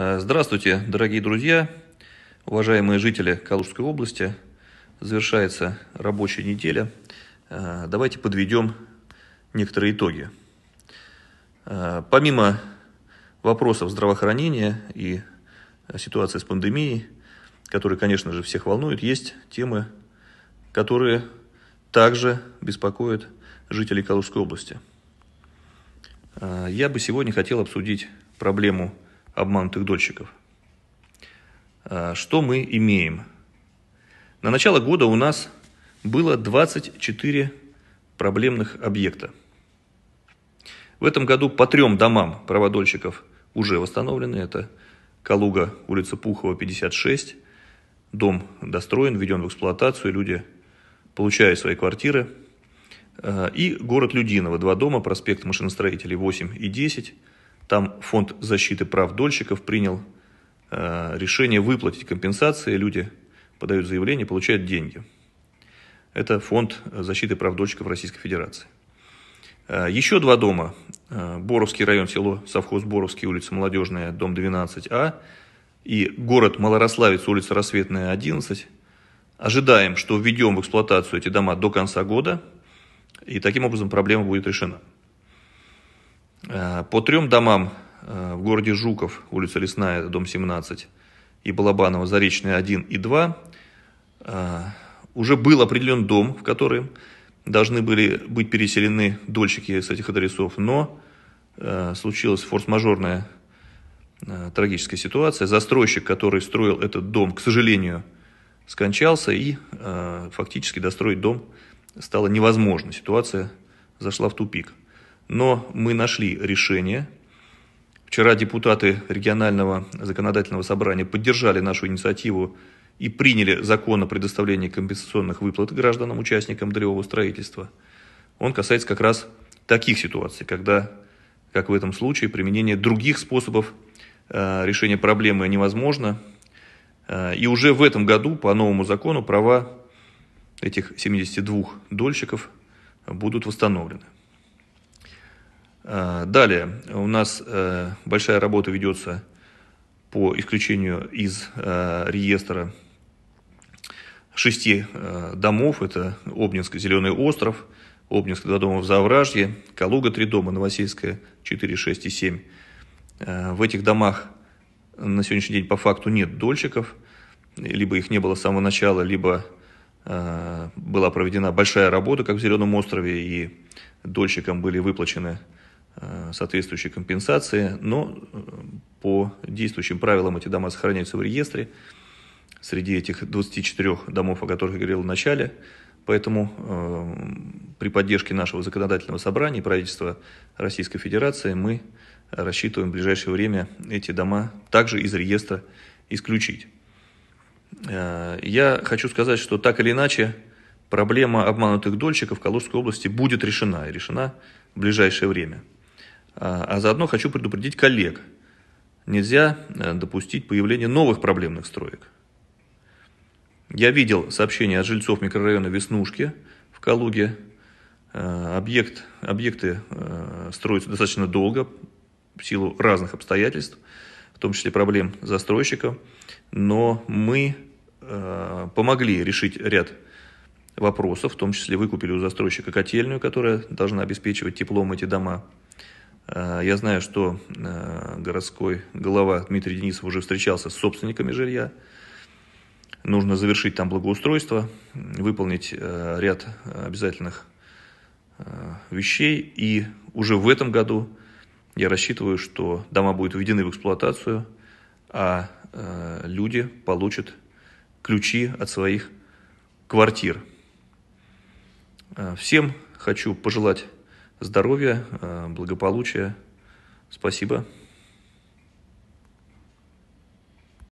Э, здравствуйте, дорогие друзья, уважаемые жители Калужской области. Завершается рабочая неделя. Э, давайте подведем некоторые итоги. Э, помимо вопросов здравоохранения и ситуации с пандемией, которые, конечно же, всех волнуют, есть темы, которые также беспокоят жителей Калужской области. Я бы сегодня хотел обсудить проблему обманутых дольщиков. А, что мы имеем? На начало года у нас было 24 проблемных объекта. В этом году по трем домам праводольщиков уже восстановлены. Это Калуга, улица Пухова, 56. Дом достроен, введен в эксплуатацию, люди получают свои квартиры. А, и город Людиново, два дома, проспект машиностроителей 8 и 10. Там Фонд защиты прав дольщиков принял э, решение выплатить компенсации. Люди подают заявление, получают деньги. Это Фонд защиты прав дольщиков Российской Федерации. Э, еще два дома. Э, Боровский район, село Совхоз Боровский, улица Молодежная, дом 12А. И город Малорославец, улица Рассветная, 11. Ожидаем, что введем в эксплуатацию эти дома до конца года. И таким образом проблема будет решена. Э, по трем домам э, в городе Жуков, улица Лесная, дом 17, и Балабанова, Заречная 1 и 2, э, уже был определен дом, в который должны были быть переселены дольщики с этих адресов, но случилась форс-мажорная трагическая ситуация. Застройщик, который строил этот дом, к сожалению, скончался, и фактически достроить дом стало невозможно. Ситуация зашла в тупик. Но мы нашли решение. Вчера депутаты регионального законодательного собрания поддержали нашу инициативу и приняли закон о предоставлении компенсационных выплат гражданам, участникам долевого строительства. Он касается как раз таких ситуаций, когда, как в этом случае, применение других способов э, решения проблемы невозможно. Э, и уже в этом году по новому закону права этих 72 дольщиков будут восстановлены. А, далее у нас э, большая работа ведется по исключению из э, реестра шести э, домов. Это Обнинск, Зеленый остров, Обнинск, два дома в Завражье, Калуга, три дома, Новосельская, 4, 6 и 7. В этих домах на сегодняшний день по факту нет дольщиков. Либо их не было с самого начала, либо была проведена большая работа, как в Зеленом острове, и дольщикам были выплачены Э, соответствующей компенсации, но э, по действующим правилам эти дома сохраняются в реестре среди этих 24 домов, о которых я говорил в начале. Поэтому э, при поддержке нашего законодательного собрания и правительства Российской Федерации мы рассчитываем в ближайшее время эти дома также из реестра исключить. Э, я хочу сказать, что так или иначе проблема обманутых дольщиков в Калужской области будет решена и решена в ближайшее время. А заодно хочу предупредить коллег. Нельзя э, допустить появления новых проблемных строек. Я видел сообщение от жильцов микрорайона Веснушки в Калуге. Э, объект, объекты э, строятся достаточно долго в силу разных обстоятельств, в том числе проблем застройщика. Но мы помогли решить ряд вопросов, в том числе выкупили у застройщика котельную, которая должна обеспечивать теплом эти дома – Э, я знаю, что э, городской глава Дмитрий Денисов уже встречался с собственниками жилья. Нужно завершить там благоустройство, выполнить э, ряд обязательных вещей. И уже в этом году я рассчитываю, что дома будут введены в эксплуатацию, а люди получат ключи от своих квартир. Всем хочу пожелать здоровья, э, благополучия. Спасибо.